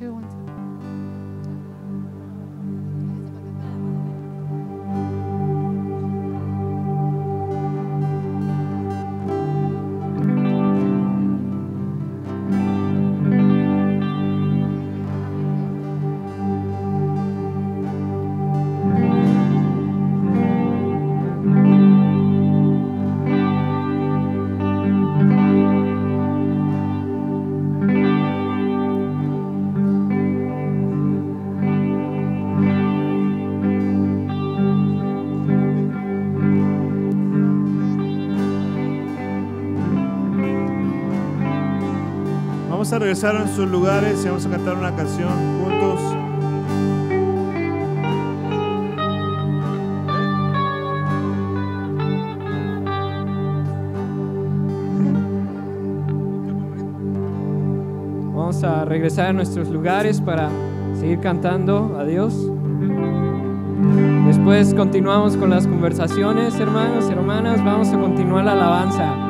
two, one, two. a regresar a nuestros lugares y vamos a cantar una canción juntos. Vamos a regresar a nuestros lugares para seguir cantando adiós. Después continuamos con las conversaciones, hermanos y hermanas. Vamos a continuar la alabanza.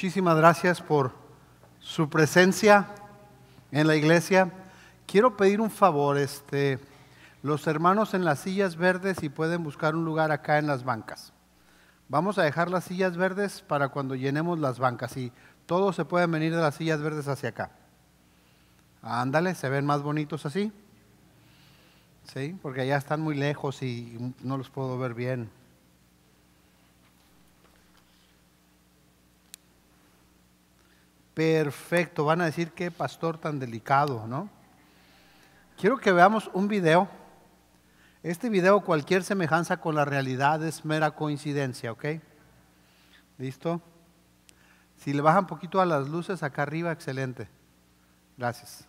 Muchísimas gracias por su presencia en la iglesia. Quiero pedir un favor, este, los hermanos en las sillas verdes si pueden buscar un lugar acá en las bancas. Vamos a dejar las sillas verdes para cuando llenemos las bancas y todos se pueden venir de las sillas verdes hacia acá. Ándale, se ven más bonitos así. Sí, porque allá están muy lejos y no los puedo ver bien. Perfecto, van a decir qué pastor tan delicado, ¿no? Quiero que veamos un video. Este video, cualquier semejanza con la realidad es mera coincidencia, ¿ok? ¿Listo? Si le bajan un poquito a las luces acá arriba, excelente. Gracias.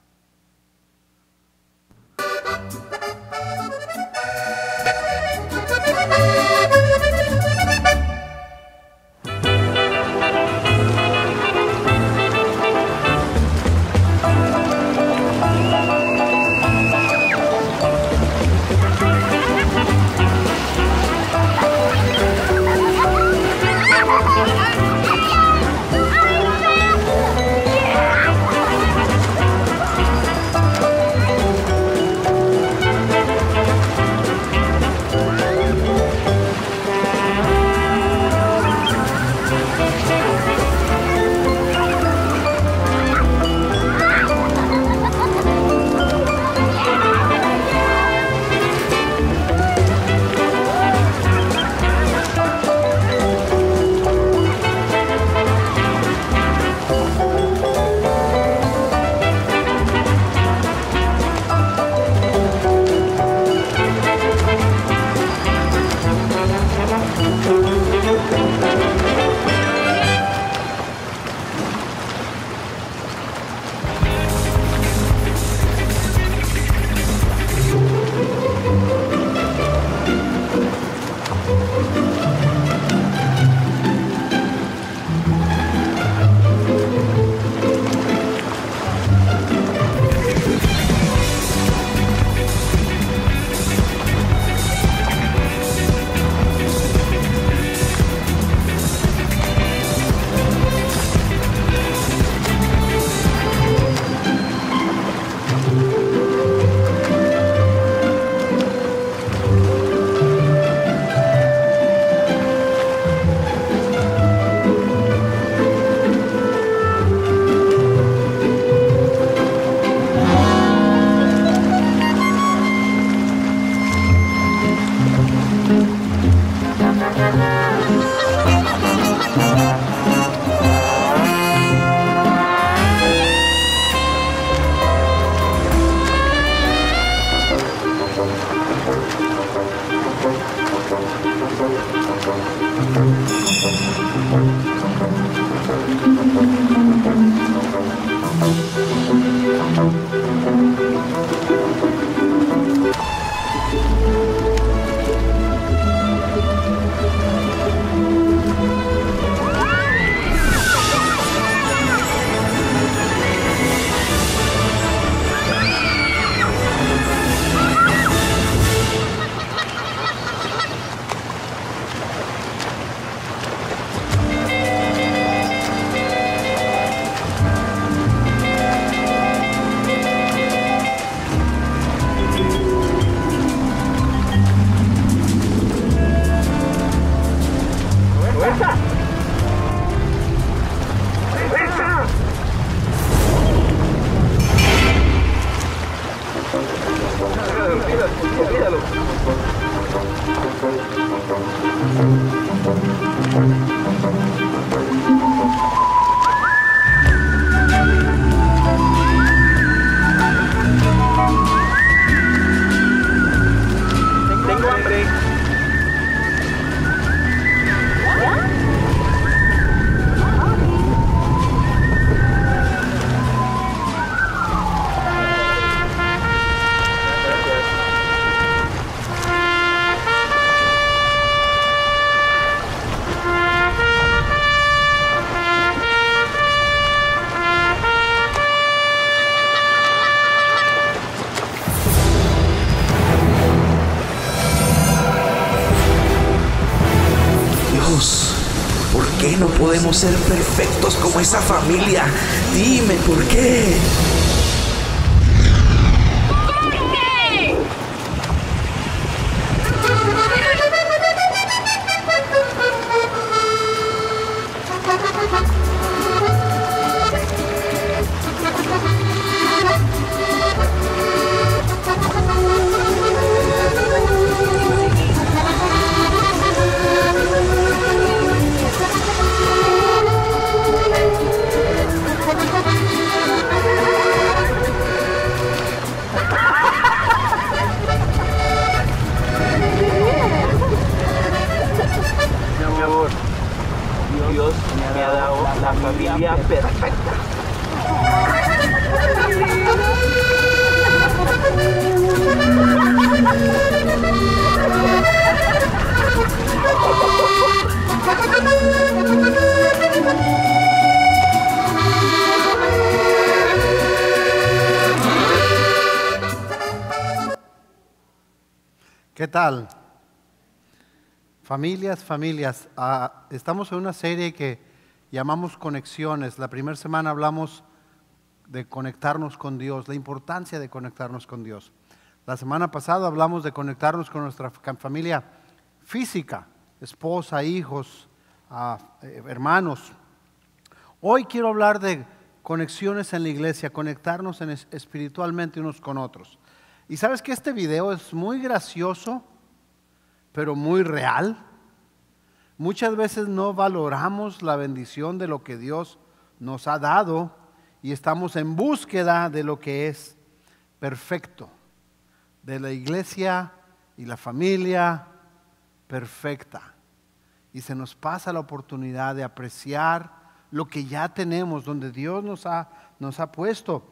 Yeah. ser perfectos como esa familia. Dime por qué. ¿Qué tal? Familias, familias. Ah, estamos en una serie que llamamos Conexiones. La primera semana hablamos de conectarnos con Dios, la importancia de conectarnos con Dios. La semana pasada hablamos de conectarnos con nuestra familia física, esposa, hijos, ah, eh, hermanos. Hoy quiero hablar de conexiones en la iglesia, conectarnos espiritualmente unos con otros. Y sabes que este video es muy gracioso, pero muy real. Muchas veces no valoramos la bendición de lo que Dios nos ha dado y estamos en búsqueda de lo que es perfecto, de la iglesia y la familia perfecta. Y se nos pasa la oportunidad de apreciar lo que ya tenemos, donde Dios nos ha, nos ha puesto.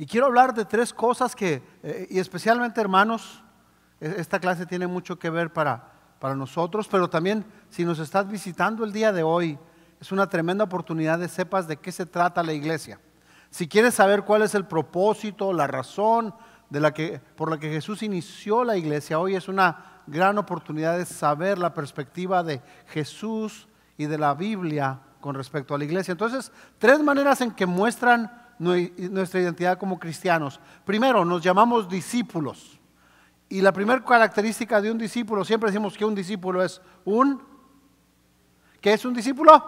Y quiero hablar de tres cosas que, eh, y especialmente hermanos, e, esta clase tiene mucho que ver para, nosotros, pero también si nos estás visitando el día de hoy, es una tremenda oportunidad de sepas de qué se trata la iglesia. Si quieres saber cuál es el propósito, la razón de la por la que Jesús inició la iglesia, hoy es una gran oportunidad de saber la perspectiva de Jesús y de la Biblia con respecto a la iglesia. Entonces, tres maneras en que muestran nuestra identidad como cristianos. Primero, nos llamamos discípulos. Y la primera característica de un discípulo, siempre decimos que un discípulo es un... ¿Qué es un discípulo?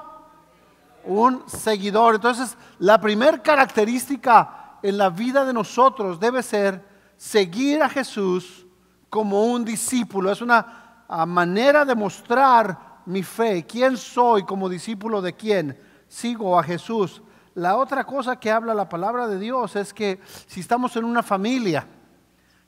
Un seguidor. Entonces, la primera característica en la vida de nosotros debe ser seguir a Jesús como un discípulo. Es una manera de mostrar mi fe. ¿Quién soy como discípulo de quién? Sigo a Jesús. La otra cosa que habla la palabra de Dios es que si estamos en una familia,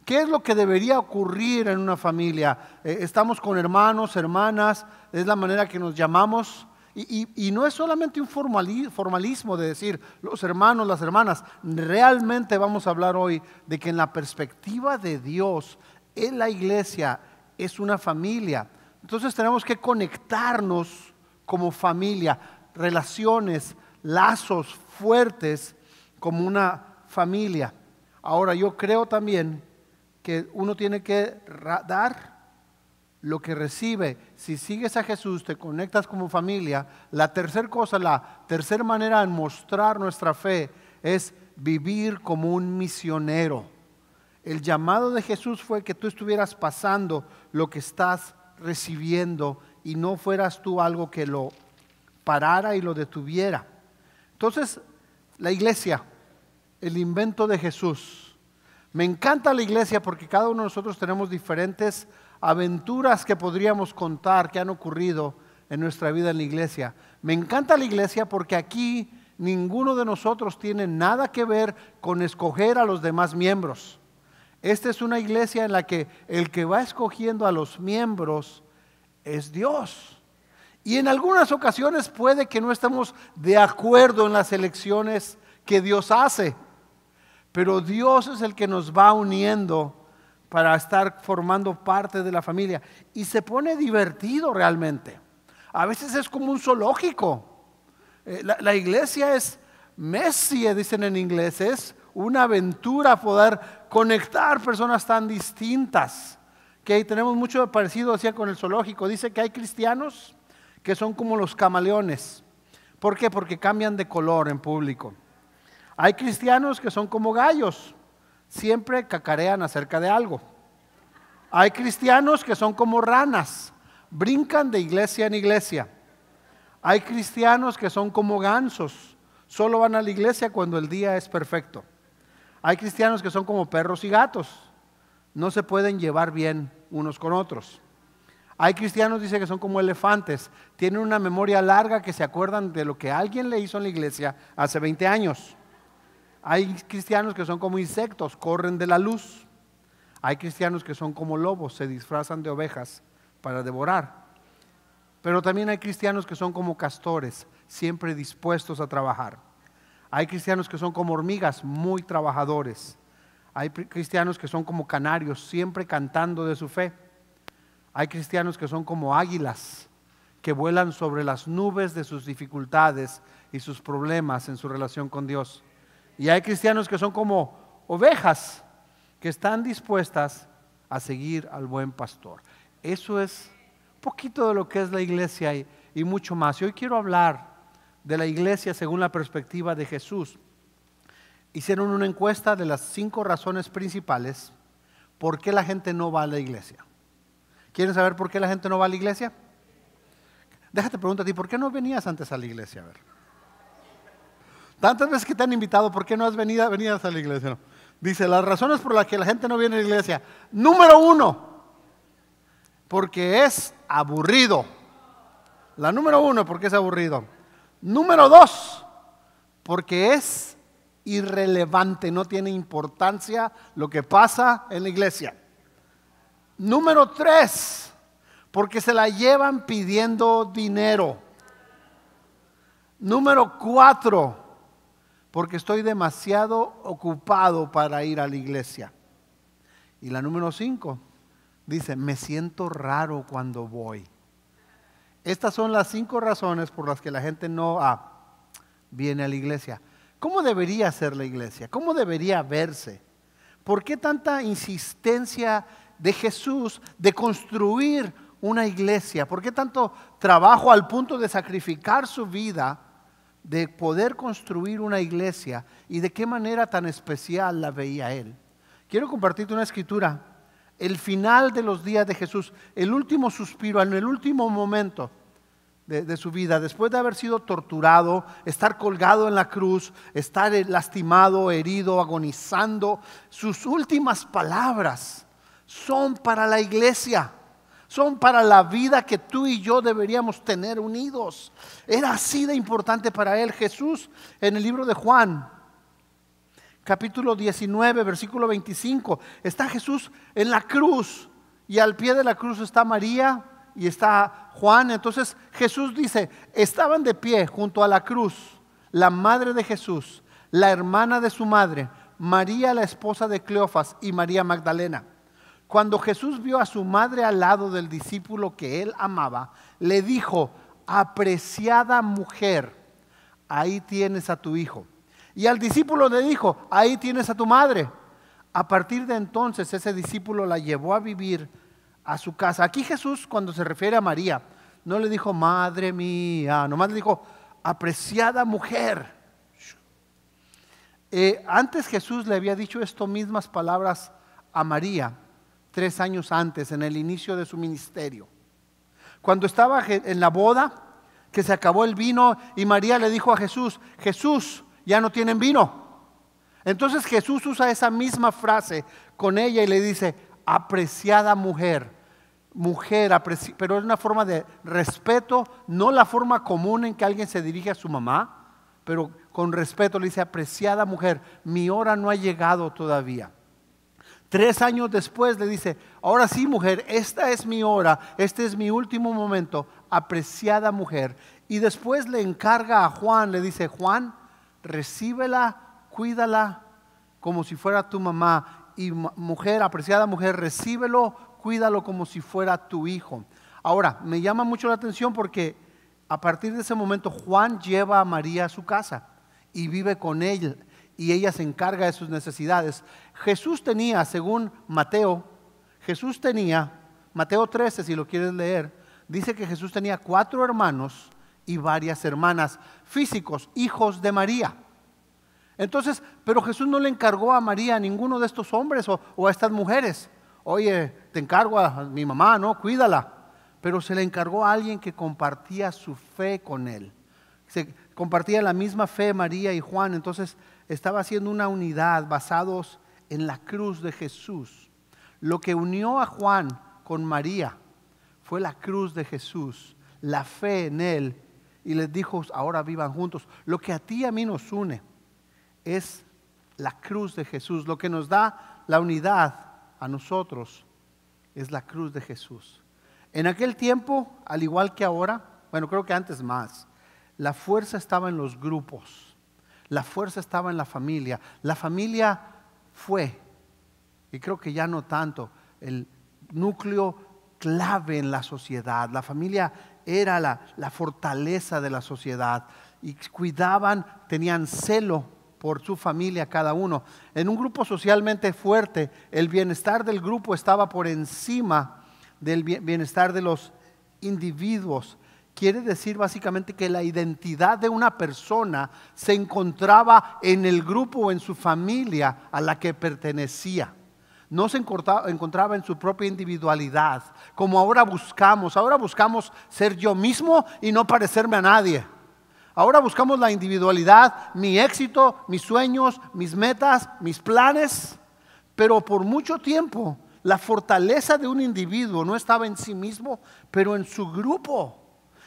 ¿Qué es lo que debería ocurrir en una familia? Eh, estamos con hermanos, hermanas, es la manera que nos llamamos. Y, no es solamente un formalismo de decir los hermanos, las hermanas. Realmente vamos a hablar hoy de que en la perspectiva de Dios, en la iglesia es una familia. Entonces tenemos que conectarnos como familia, relaciones, lazos fuertes como una familia. Ahora yo creo también que uno tiene que dar lo que recibe. Si sigues a Jesús, te conectas como familia. La tercera cosa, la tercera manera de mostrar nuestra fe es vivir como un misionero. El llamado de Jesús fue que tú estuvieras pasando lo que estás recibiendo y no fueras tú algo que lo parara y lo detuviera. Entonces, la iglesia, el invento de Jesús. Me encanta la iglesia porque cada uno de nosotros tenemos diferentes aventuras que podríamos contar que han ocurrido en nuestra vida en la iglesia. Me encanta la iglesia porque aquí ninguno de nosotros tiene nada que ver con escoger a los demás miembros. Esta es una iglesia en la que el que va escogiendo a los miembros es Dios. Y en algunas ocasiones puede que no estemos de acuerdo en las elecciones que Dios hace, pero Dios es el que nos va uniendo para estar formando parte de la familia. Y se pone divertido realmente. A veces es como un zoológico. Eh, la, iglesia es messie, dicen en inglés, es una aventura poder conectar personas tan distintas. Que tenemos mucho parecido, decía, con el zoológico. Dice que hay cristianos que son como los camaleones. ¿Por qué? Porque cambian de color en público. Hay cristianos que son como gallos, siempre cacarean acerca de algo. Hay cristianos que son como ranas, brincan de iglesia en iglesia. Hay cristianos que son como gansos, solo van a la iglesia cuando el día es perfecto. Hay cristianos que son como perros y gatos, no se pueden llevar bien unos con otros. Hay cristianos, dice, que son como elefantes. Tienen una memoria larga que se acuerdan de lo que alguien le hizo en la iglesia hace 20 años. Hay cristianos que son como insectos, corren de la luz. Hay cristianos que son como lobos, se disfrazan de ovejas para devorar. Pero también hay cristianos que son como castores, siempre dispuestos a trabajar. Hay cristianos que son como hormigas, muy trabajadores. Hay cristianos que son como canarios, siempre cantando de su fe. Hay cristianos que son como águilas, que vuelan sobre las nubes de sus dificultades y sus problemas en su relación con Dios. Y hay cristianos que son como ovejas, que están dispuestas a seguir al buen pastor. Eso es poquito de lo que es la iglesia y, y mucho más. Y hoy quiero hablar de la iglesia según la perspectiva de Jesús. Hicieron una encuesta de las cinco razones principales por qué la gente no va a la iglesia. ¿Quieren saber por qué la gente no va a la iglesia? Déjate preguntar a ti, ¿por qué no venías antes a la iglesia? A ver. Tantas veces que te han invitado, ¿por qué no has venido, a la iglesia? Dice, las razones por las que la gente no viene a la iglesia. Número uno, porque es aburrido. La número uno, porque es aburrido. Número dos, porque es irrelevante, no tiene importancia lo que pasa en la iglesia. Número tres, porque se la llevan pidiendo dinero. Número cuatro, porque estoy demasiado ocupado para ir a la iglesia. Y la número cinco, dice, me siento raro cuando voy. Estas son las cinco razones por las que la gente no ah, viene a la iglesia. ¿Cómo debería ser la iglesia? ¿Cómo debería verse? ¿Por qué tanta insistencia? de Jesús de construir una iglesia? ¿Por qué tanto trabajo al punto de sacrificar su vida de poder construir una iglesia? ¿Y de qué manera tan especial la veía él? Quiero compartirte una escritura. El final de los días de Jesús, el último suspiro, en el último momento. De, de, su vida, después de haber sido torturado, estar colgado en la cruz, estar lastimado, herido, agonizando, sus últimas palabras son para la iglesia, son para la vida que tú y yo deberíamos tener unidos. Era así de importante para él. Jesús en el libro de Juan, capítulo 19, versículo 25, está Jesús en la cruz y al pie de la cruz está María y está Juan. Entonces Jesús dice, estaban de pie junto a la cruz la madre de Jesús, la hermana de su madre, María la esposa de Cleofas y María Magdalena. Cuando Jesús vio a su madre al lado del discípulo que él amaba, le dijo, apreciada mujer, ahí tienes a tu hijo. Y al discípulo le dijo, ahí tienes a tu madre. A partir de entonces ese discípulo la llevó a vivir a su casa. Aquí Jesús cuando se refiere a María, no le dijo, madre mía, nomás le dijo, apreciada mujer. Eh, antes Jesús le había dicho estas mismas palabras a María tres años antes, en el inicio de su ministerio. Cuando estaba en la boda, que se acabó el vino y María le dijo a Jesús, Jesús, ya no tienen vino. Entonces Jesús usa esa misma frase con ella y le dice, apreciada mujer, mujer, pero es una forma de respeto, no la forma común en que alguien se dirige a su mamá, pero con respeto le dice, apreciada mujer, mi hora no ha llegado todavía. Tres años después le dice, ahora sí mujer, esta es mi hora, este es mi último momento, apreciada mujer. Y después le encarga a Juan, le dice, Juan, recíbela, cuídala como si fuera tu mamá. Y mujer, apreciada mujer, recíbelo, cuídalo como si fuera tu hijo. Ahora, me llama mucho la atención porque a partir de ese momento Juan lleva a María a su casa y vive con él y ella se encarga de sus necesidades. Jesús tenía, según Mateo, Jesús tenía, Mateo 13 si lo quieres leer, dice que Jesús tenía cuatro hermanos y varias hermanas físicos, hijos de María. Entonces, pero Jesús no le encargó a María a ninguno de estos hombres o, a estas mujeres. Oye, te encargo a mi mamá, ¿no? Cuídala. Pero se le encargó a alguien que compartía su fe con él. Se, compartía la misma fe María y Juan. Entonces, estaba haciendo una unidad basados en la cruz de Jesús. Lo que unió a Juan con María fue la cruz de Jesús, la fe en Él. Y les dijo, ahora vivan juntos. Lo que a ti y a mí nos une es la cruz de Jesús. Lo que nos da la unidad a nosotros es la cruz de Jesús. En aquel tiempo, al igual que ahora, bueno, creo que antes más, la fuerza estaba en los grupos la fuerza estaba en la familia. La familia fue, y creo que ya no tanto, el núcleo clave en la sociedad. La familia era la, fortaleza de la sociedad y cuidaban, tenían celo por su familia cada uno. En un grupo socialmente fuerte, el bienestar del grupo estaba por encima del bienestar de los individuos quiere decir básicamente que la identidad de una persona se encontraba en el grupo o en su familia a la que pertenecía. No se encontraba en su propia individualidad, como ahora buscamos. Ahora buscamos ser yo mismo y no parecerme a nadie. Ahora buscamos la individualidad, mi éxito, mis sueños, mis metas, mis planes. Pero por mucho tiempo la fortaleza de un individuo no estaba en sí mismo, pero en su grupo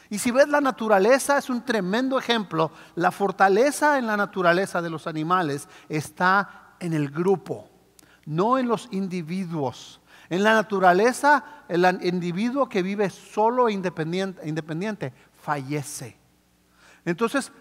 y si ves la naturaleza, es un tremendo ejemplo. La fortaleza en la naturaleza de los animales está en el grupo, no en los individuos. En la naturaleza, el individuo que vive solo e independiente, fallece. Entonces,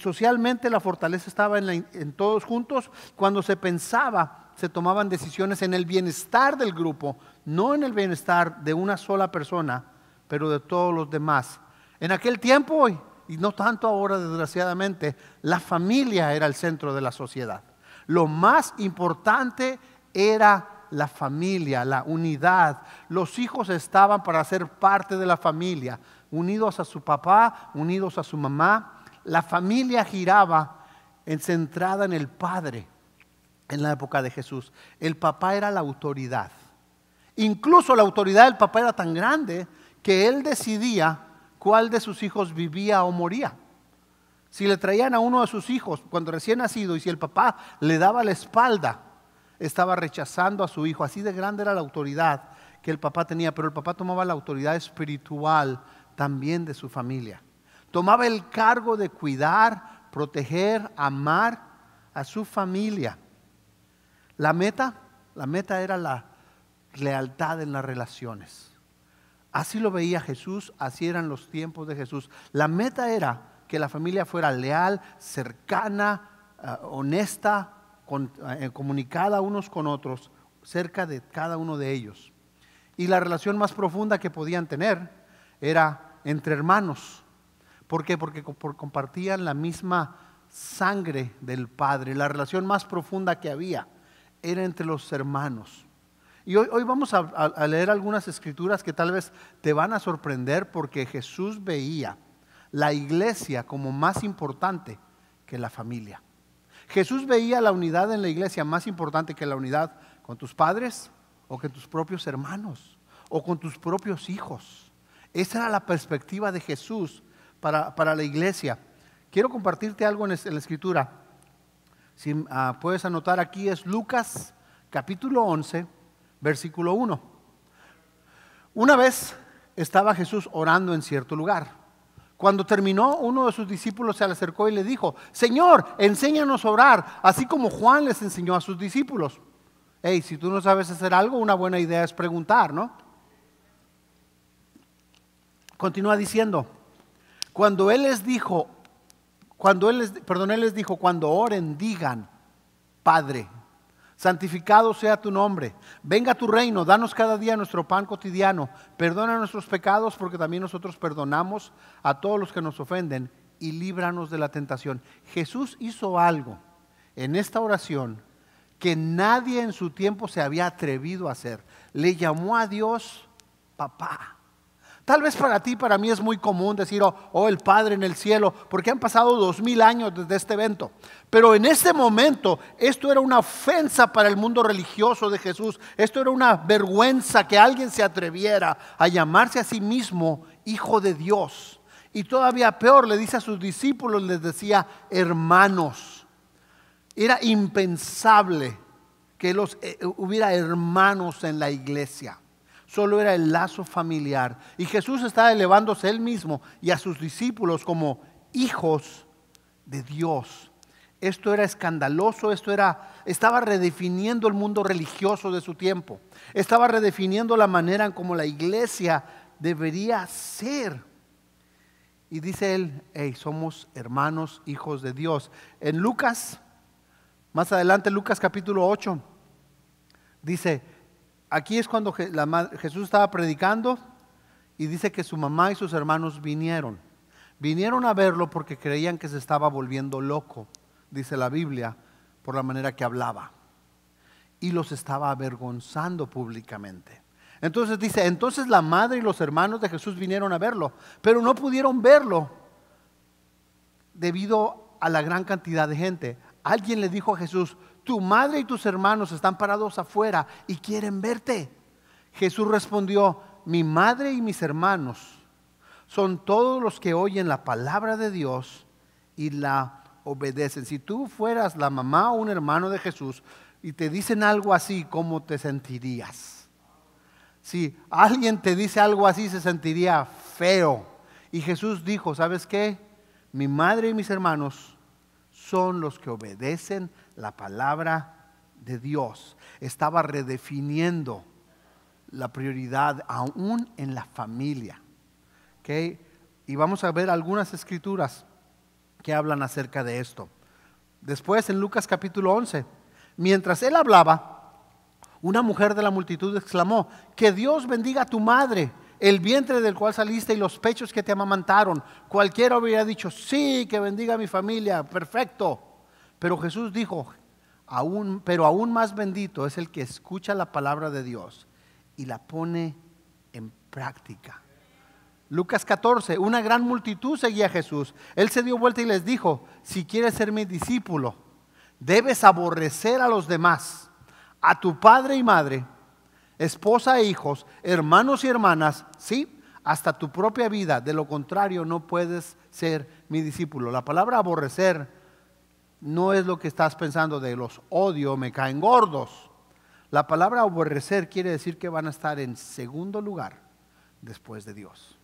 socialmente la fortaleza estaba en, en, todos juntos. Cuando se pensaba, se tomaban decisiones en el bienestar del grupo, no en el bienestar de una sola persona, pero de todos los demás. En aquel tiempo, y no tanto ahora desgraciadamente, la familia era el centro de la sociedad. Lo más importante era la familia, la unidad. Los hijos estaban para ser parte de la familia, unidos a su papá, unidos a su mamá. La familia giraba centrada en el padre en la época de Jesús. El papá era la autoridad. Incluso la autoridad del papá era tan grande que él decidía cuál de sus hijos vivía o moría. Si le traían a uno de sus hijos cuando recién nacido y si el papá le daba la espalda, estaba rechazando a su hijo. Así de grande era la autoridad que el papá tenía, pero el papá tomaba la autoridad espiritual también de su familia. Tomaba el cargo de cuidar, proteger, amar a su familia. La meta, la meta era la lealtad en las relaciones. Así lo veía Jesús, así eran los tiempos de Jesús. La meta era que la familia fuera leal, cercana, eh, honesta, eh, comunicada unos con otros, cerca de cada uno de ellos. Y la relación más profunda que podían tener era entre hermanos. ¿Por qué? Porque compartían la misma sangre del Padre. La relación más profunda que había era entre los hermanos. Y hoy, vamos a, leer algunas escrituras que tal vez te van a sorprender porque Jesús veía la iglesia como más importante que la familia. Jesús veía la unidad en la iglesia más importante que la unidad con tus padres o que tus propios hermanos o con tus propios hijos. Esa era la perspectiva de Jesús para, la iglesia. Quiero compartirte algo en, la escritura. Si ah, puedes anotar aquí es Lucas capítulo 11 versículo 1. Una vez estaba Jesús orando en cierto lugar. Cuando terminó, uno de sus discípulos se le acercó y le dijo, Señor, enséñanos a orar, así como Juan les enseñó a sus discípulos. Hey, si tú no sabes hacer algo, una buena idea es preguntar, ¿no? Continúa diciendo, cuando él les dijo, cuando él les, perdón, él les dijo, cuando oren, digan, Padre, santificado sea tu nombre, venga tu reino, danos cada día nuestro pan cotidiano, perdona nuestros pecados porque también nosotros perdonamos a todos los que nos ofenden y líbranos de la tentación. Jesús hizo algo en esta oración que nadie en su tiempo se había atrevido a hacer. Le llamó a Dios papá. Tal vez para ti, para mí es muy común decir, oh, oh, el Padre en el cielo, porque han pasado dos mil años desde este evento. Pero en ese momento esto era una ofensa para el mundo religioso de Jesús. Esto era una vergüenza que alguien se atreviera a llamarse a sí mismo hijo de Dios. Y todavía peor, le dice a sus discípulos, les decía, hermanos. Era impensable que los, eh, hubiera hermanos en la iglesia solo era el lazo familiar. Y Jesús está elevándose él mismo y a sus discípulos como hijos de Dios. Esto era escandaloso, esto era estaba redefiniendo el mundo religioso de su tiempo. Estaba redefiniendo la manera en cómo la iglesia debería ser. Y dice él, hey, somos hermanos, hijos de Dios. En Lucas, más adelante, Lucas capítulo 8, dice, aquí es cuando Jesús estaba predicando y dice que su mamá y sus hermanos vinieron. Vinieron a verlo porque creían que se estaba volviendo loco, dice la Biblia, por la manera que hablaba. Y los estaba avergonzando públicamente. Entonces dice, entonces la madre y los hermanos de Jesús vinieron a verlo, pero no pudieron verlo debido a la gran cantidad de gente. Alguien le dijo a Jesús, tu madre y tus hermanos están parados afuera y quieren verte. Jesús respondió, mi madre y mis hermanos son todos los que oyen la palabra de Dios y la obedecen. Si tú fueras la mamá o un hermano de Jesús y te dicen algo así, ¿cómo te sentirías? Si alguien te dice algo así, se sentiría feo. Y Jesús dijo, ¿sabes qué? Mi madre y mis hermanos son los que obedecen la palabra de Dios. Estaba redefiniendo la prioridad aún en la familia. Y vamos a ver algunas escrituras que hablan acerca de esto. Después en Lucas capítulo 11, mientras él hablaba, una mujer de la multitud exclamó, que Dios bendiga a tu madre el vientre del cual saliste y los pechos que te amamantaron. Cualquiera hubiera dicho, sí, que bendiga a mi familia, perfecto. Pero Jesús dijo, aún, pero aún más bendito es el que escucha la palabra de Dios y la pone en práctica. Lucas 14, una gran multitud seguía a Jesús. Él se dio vuelta y les dijo, si quieres ser mi discípulo, debes aborrecer a los demás, a tu padre y madre esposa e hijos, hermanos y hermanas, sí, hasta tu propia vida. De lo contrario, no puedes ser mi discípulo. La palabra aborrecer no es lo que estás pensando de los odio, me caen gordos. La palabra aborrecer quiere decir que van a estar en segundo lugar después de Dios.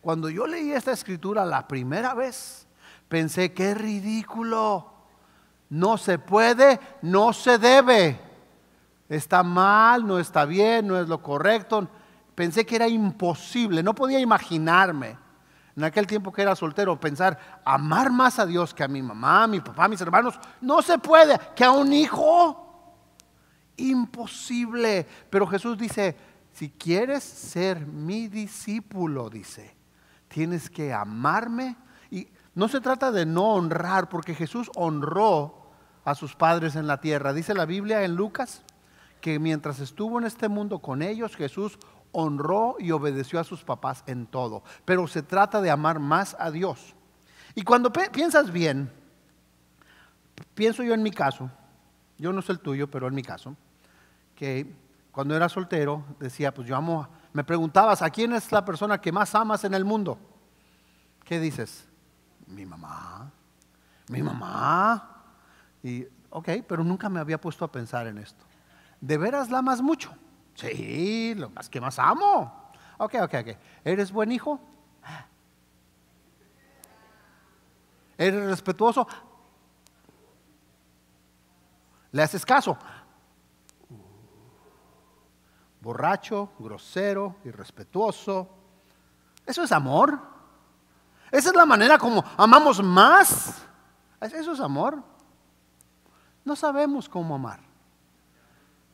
Cuando yo leí esta escritura la primera vez, pensé, qué ridículo. No se puede, no se debe está mal, no está bien, no es lo correcto. Pensé que era imposible, no podía imaginarme en aquel tiempo que era soltero pensar amar más a Dios que a mi mamá, a mi papá, a mis hermanos. No se puede, que a un hijo. Imposible. Pero Jesús dice, si quieres ser mi discípulo, dice, tienes que amarme. Y no se trata de no honrar, porque Jesús honró a sus padres en la tierra. Dice la Biblia en Lucas que mientras estuvo en este mundo con ellos, Jesús honró y obedeció a sus papás en todo. Pero se trata de amar más a Dios. Y cuando piensas bien, pienso yo en mi caso, yo no soy el tuyo, pero en mi caso, que cuando era soltero decía, pues yo amo, me preguntabas, ¿a quién es la persona que más amas en el mundo? ¿Qué dices? Mi mamá, mi mamá. Y, ok, pero nunca me había puesto a pensar en esto. ¿De veras la amas mucho? Sí, lo más que más amo. Ok, ok, ok. ¿Eres buen hijo? ¿Eres respetuoso? ¿Le haces caso? Borracho, grosero, irrespetuoso. ¿Eso es amor? ¿Esa es la manera como amamos más? ¿Eso es amor? No sabemos cómo amar.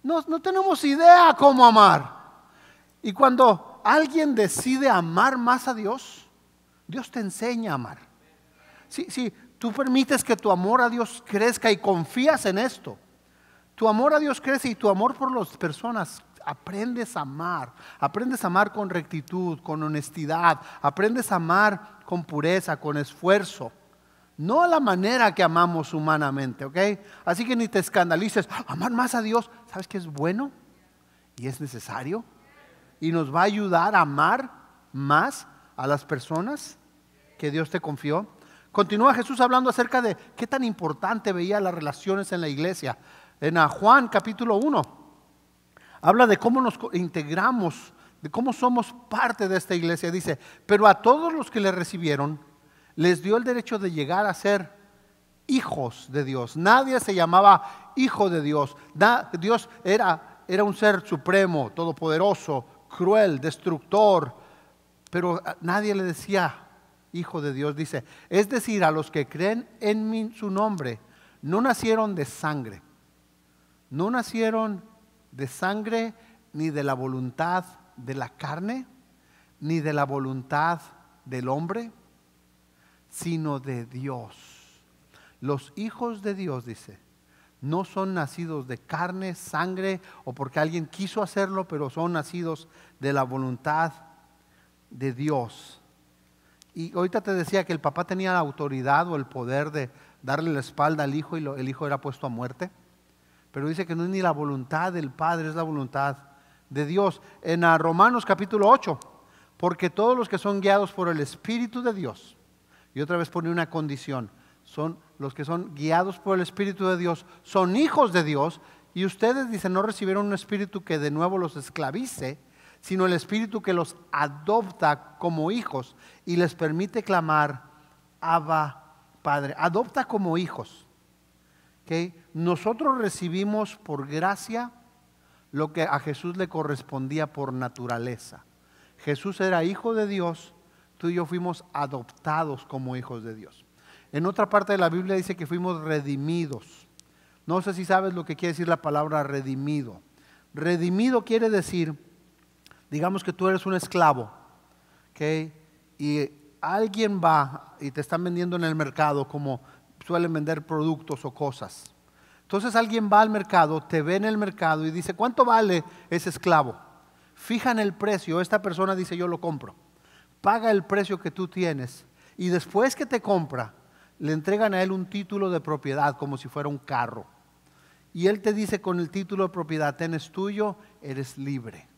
No, tenemos idea cómo amar. Y cuando alguien decide amar más a Dios, Dios te enseña a amar. si tú permites que tu amor a Dios crezca y confías en esto, tu amor a Dios crece y tu amor por las personas aprendes a amar, aprendes a amar con rectitud, con honestidad, aprendes a amar con pureza, con esfuerzo no a la manera que amamos humanamente, ¿ok? Así que ni te escandalices, amar más a Dios, ¿sabes que es bueno? Y es necesario. Y nos va a ayudar a amar más a las personas que Dios te confió. Continúa Jesús hablando acerca de qué tan importante veía las relaciones en la iglesia. En Juan capítulo 1, habla de cómo nos integramos, de cómo somos parte de esta iglesia. Dice, pero a todos los que le recibieron, les dio el derecho de llegar a ser hijos de Dios. Nadie se llamaba hijo de Dios. Dios era, era un ser supremo, todopoderoso, cruel, destructor, pero nadie le decía hijo de Dios. Dice, es decir, a los que creen en mí, su nombre, no nacieron de sangre, no nacieron de sangre ni de la voluntad de la carne, ni de la voluntad del hombre, sino de Dios. Los hijos de Dios, dice, no son nacidos de carne, sangre o porque alguien quiso hacerlo, pero son nacidos de la voluntad de Dios. Y ahorita te decía que el papá tenía la autoridad o el poder de darle la espalda al hijo y el hijo era puesto a muerte. Pero dice que no es ni la voluntad del Padre, es la voluntad de Dios. En Romanos capítulo 8, porque todos los que son guiados por el Espíritu de Dios, y otra vez pone una condición. Son los que son guiados por el Espíritu de Dios, son hijos de Dios. Y ustedes, dicen, no recibieron un espíritu que de nuevo los esclavice, sino el espíritu que los adopta como hijos y les permite clamar, Abba, Padre. Adopta como hijos. ¿Okay? Nosotros recibimos por gracia lo que a Jesús le correspondía por naturaleza. Jesús era hijo de Dios Tú y yo fuimos adoptados como hijos de Dios. En otra parte de la Biblia dice que fuimos redimidos. No sé si sabes lo que quiere decir la palabra redimido. Redimido quiere decir, digamos que tú eres un esclavo, Y alguien va y te están vendiendo en el mercado como suelen vender productos o cosas. Entonces alguien va al mercado, te ve en el mercado y dice, ¿cuánto vale ese esclavo? Fijan el precio, esta persona dice, yo lo compro paga el precio que tú tienes y después que te compra, le entregan a él un título de propiedad como si fuera un carro. Y él te dice con el título de propiedad, tienes tuyo, eres libre.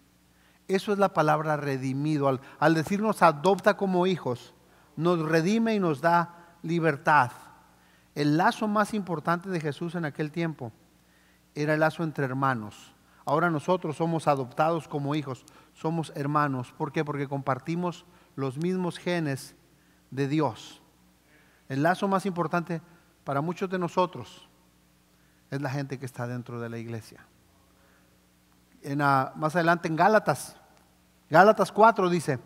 Eso es la palabra redimido. Al, al, decirnos adopta como hijos, nos redime y nos da libertad. El lazo más importante de Jesús en aquel tiempo era el lazo entre hermanos. Ahora nosotros somos adoptados como hijos, somos hermanos. ¿Por qué? Porque compartimos los mismos genes de Dios. El lazo más importante para muchos de nosotros es la gente que está dentro de la iglesia. En, más adelante en Gálatas, Gálatas 4 dice,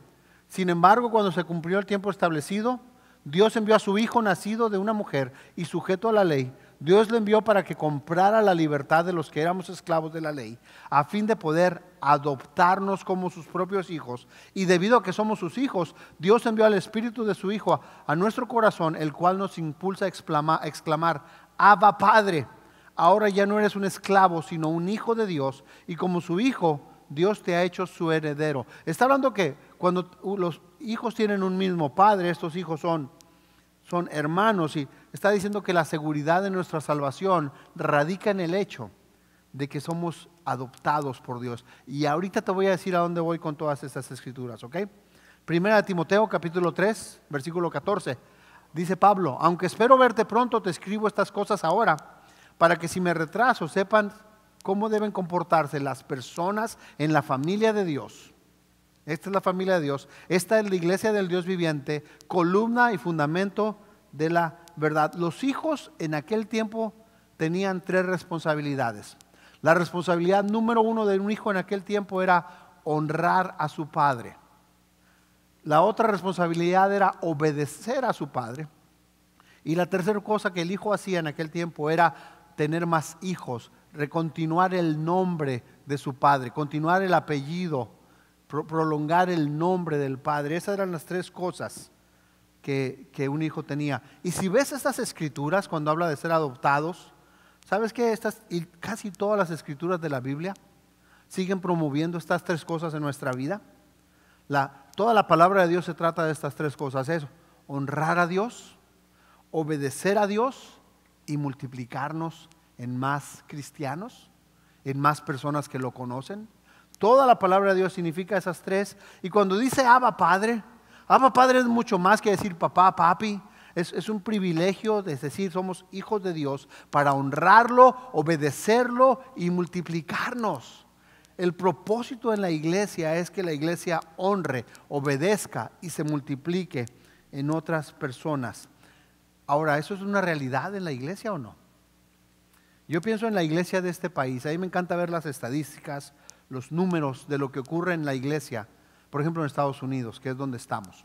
sin embargo, cuando se cumplió el tiempo establecido, Dios envió a su Hijo nacido de una mujer y sujeto a la ley, Dios le envió para que comprara la libertad de los que éramos esclavos de la ley, a fin de poder adoptarnos como sus propios hijos. Y debido a que somos sus hijos, Dios envió al Espíritu de su Hijo a, nuestro corazón, el cual nos impulsa a exclamar, exclamar Abba Padre, ahora ya no eres un esclavo, sino un hijo de Dios, y como su hijo, Dios te ha hecho su heredero. Está hablando que cuando los hijos tienen un mismo padre, estos hijos son, son hermanos y está diciendo que la seguridad de nuestra salvación radica en el hecho de que somos adoptados por Dios. Y ahorita te voy a decir a dónde voy con todas estas escrituras, ¿ok? Primera de Timoteo capítulo 3, versículo 14. Dice Pablo, aunque espero verte pronto, te escribo estas cosas ahora, para que si me retraso sepan cómo deben comportarse las personas en la familia de Dios. Esta es la familia de Dios, esta es la iglesia del Dios viviente, columna y fundamento de la los hijos en aquel tiempo tenían tres responsabilidades. La responsabilidad número uno de un hijo en aquel tiempo era honrar a su padre. La otra responsabilidad era obedecer a su padre. Y la tercera cosa que el hijo hacía en aquel tiempo era tener más hijos, recontinuar el nombre de su padre, continuar el apellido, prolongar el nombre del padre. Esas eran las tres cosas que, un hijo tenía. Y si ves estas escrituras cuando habla de ser adoptados, ¿sabes que estas y casi todas las escrituras de la Biblia siguen promoviendo estas tres cosas en nuestra vida? La, toda la palabra de Dios se trata de estas tres cosas, eso, honrar a Dios, obedecer a Dios y multiplicarnos en más cristianos, en más personas que lo conocen. Toda la palabra de Dios significa esas tres. Y cuando dice Abba Padre, Abba ah, pues, Padre es mucho más que decir papá, papi. Es, es, un privilegio, de decir, somos hijos de Dios para honrarlo, obedecerlo y multiplicarnos. El propósito en la iglesia es que la iglesia honre, obedezca y se multiplique en otras personas. Ahora, ¿eso es una realidad en la iglesia o no? Yo pienso en la iglesia de este país. A mí me encanta ver las estadísticas, los números de lo que ocurre en la iglesia por ejemplo en Estados Unidos, que es donde estamos.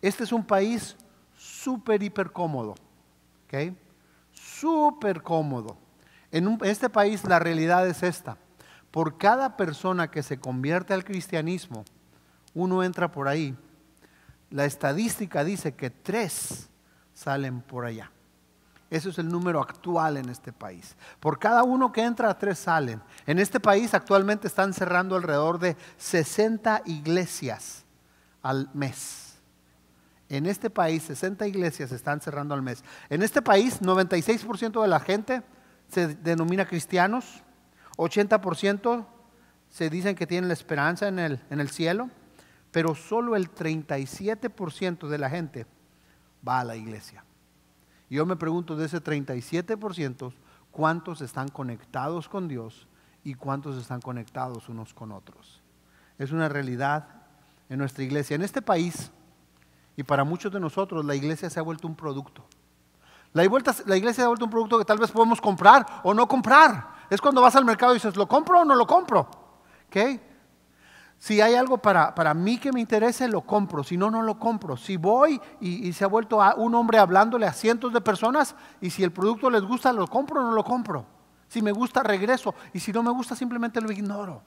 Este es un país súper, hiper cómodo, Súper cómodo. en este país la realidad es esta. Por cada persona que se convierte al cristianismo, uno entra por ahí. La estadística dice que tres salen por allá. Ese es el número actual en este país. Por cada uno que entra, tres salen. En este país actualmente están cerrando alrededor de 60 iglesias al mes. En este país 60 iglesias están cerrando al mes. En este país 96% de la gente se denomina cristianos, 80% se dicen que tienen la esperanza en el, en el cielo, pero solo el 37% de la gente va a la iglesia yo me pregunto de ese 37%, ¿cuántos están conectados con Dios y cuántos están conectados unos con otros? Es una realidad en nuestra iglesia. En este país, y para muchos de nosotros, la iglesia se ha vuelto un producto. La, iglesia se ha vuelto un producto que tal vez podemos comprar o no comprar. Es cuando vas al mercado y dices, ¿lo compro o no lo compro? ¿Okay? Si hay algo para, mí que me interese, lo compro. Si no, no lo compro. Si voy y, se ha vuelto un hombre hablándole a cientos de personas y si el producto les gusta, lo compro o no lo compro. Si me gusta, regreso. Y si no me gusta, simplemente lo ignoro.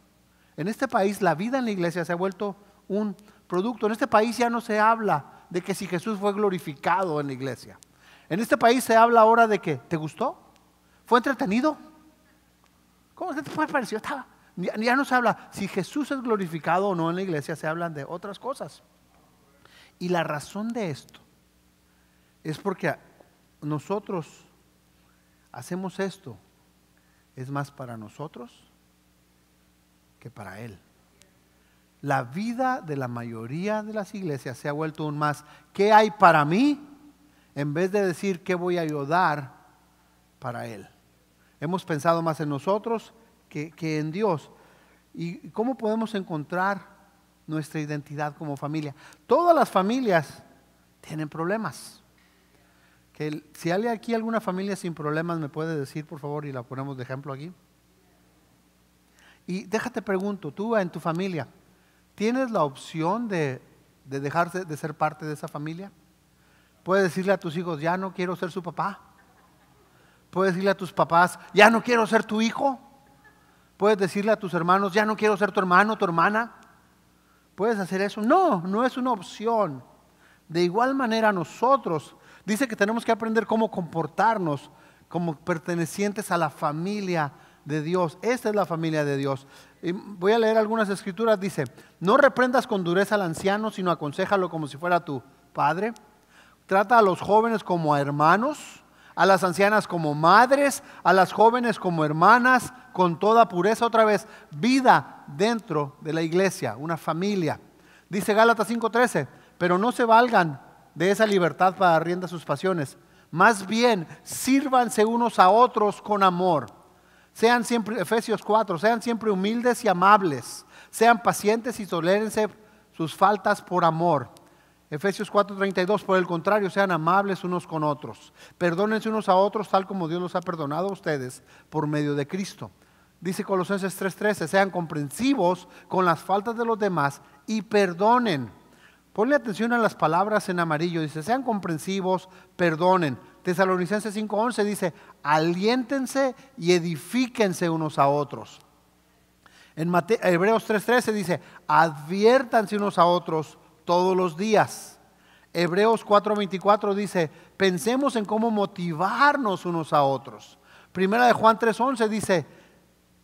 En este país, la vida en la iglesia se ha vuelto un producto. En este país ya no se habla de que si Jesús fue glorificado en la iglesia. En este país se habla ahora de que, ¿te gustó? ¿Fue entretenido? ¿Cómo se te pareció? Estaba, ya no se habla, si Jesús es glorificado o no en la iglesia, se hablan de otras cosas. Y la razón de esto es porque nosotros hacemos esto, es más para nosotros que para Él. La vida de la mayoría de las iglesias se ha vuelto un más, ¿qué hay para mí? En vez de decir, ¿qué voy a ayudar para Él? Hemos pensado más en nosotros que, en Dios. ¿Y cómo podemos encontrar nuestra identidad como familia? Todas las familias tienen problemas. Que, si hay aquí alguna familia sin problemas, me puede decir, por favor, y la ponemos de ejemplo aquí. Y déjate pregunto, tú en tu familia, ¿tienes la opción de, de de ser parte de esa familia? Puedes decirle a tus hijos, ya no quiero ser su papá. Puedes decirle a tus papás, ya no quiero ser tu hijo. Puedes decirle a tus hermanos, ya no quiero ser tu hermano, tu hermana. Puedes hacer eso. No, no es una opción. De igual manera nosotros, dice que tenemos que aprender cómo comportarnos como pertenecientes a la familia de Dios. Esta es la familia de Dios. voy a leer algunas escrituras. Dice, no reprendas con dureza al anciano, sino aconsejalo como si fuera tu padre. Trata a los jóvenes como a hermanos, a las ancianas como madres, a las jóvenes como hermanas, con toda pureza otra vez, vida dentro de la iglesia, una familia. Dice Gálatas 5:13, pero no se valgan de esa libertad para rienda sus pasiones. Más bien, sírvanse unos a otros con amor. Sean siempre, Efesios 4, sean siempre humildes y amables. Sean pacientes y tolérense sus faltas por amor. Efesios 4:32, por el contrario, sean amables unos con otros. Perdónense unos a otros tal como Dios los ha perdonado a ustedes por medio de Cristo. Dice Colosenses 3:13, sean comprensivos con las faltas de los demás y perdonen. Ponle atención a las palabras en amarillo. Dice, sean comprensivos, perdonen. Tesalonicenses 5:11 dice, aliéntense y edifíquense unos a otros. En Hebreos 3:13 dice, adviértanse unos a otros todos los días. Hebreos 4:24 dice, pensemos en cómo motivarnos unos a otros. Primera de Juan 3:11 dice,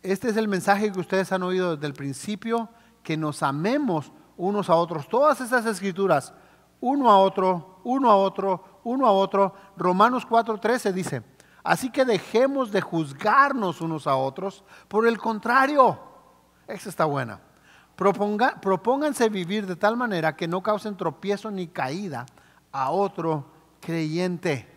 este es el mensaje que ustedes han oído desde el principio, que nos amemos unos a otros. Todas esas escrituras, uno a otro, uno a otro, uno a otro. Romanos 4:13 dice, así que dejemos de juzgarnos unos a otros. Por el contrario, esa está buena. propónganse vivir de tal manera que no causen tropiezo ni caída a otro creyente.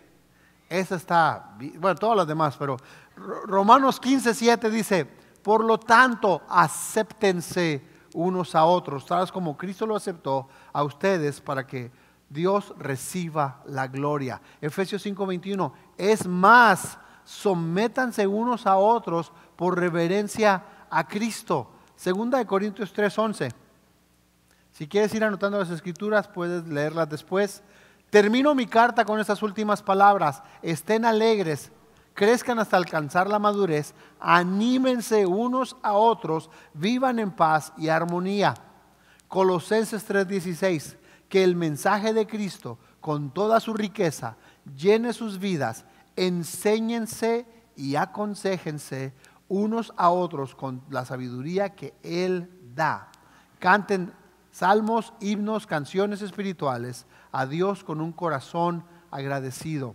Esa está, bueno, todas las demás, pero Romanos 15, 7 dice, por lo tanto, acéptense unos a otros, tal como Cristo lo aceptó a ustedes para que Dios reciba la gloria. Efesios 5 21 es más, sométanse unos a otros por reverencia a Cristo. Segunda de Corintios 11 Si quieres ir anotando las escrituras, puedes leerlas después. Termino mi carta con estas últimas palabras. Estén alegres, crezcan hasta alcanzar la madurez, anímense unos a otros, vivan en paz y armonía. Colosenses 3:16, que el mensaje de Cristo, con toda su riqueza, llene sus vidas, enséñense y aconsejense unos a otros con la sabiduría que Él da. Canten salmos, himnos, canciones espirituales a Dios con un corazón agradecido.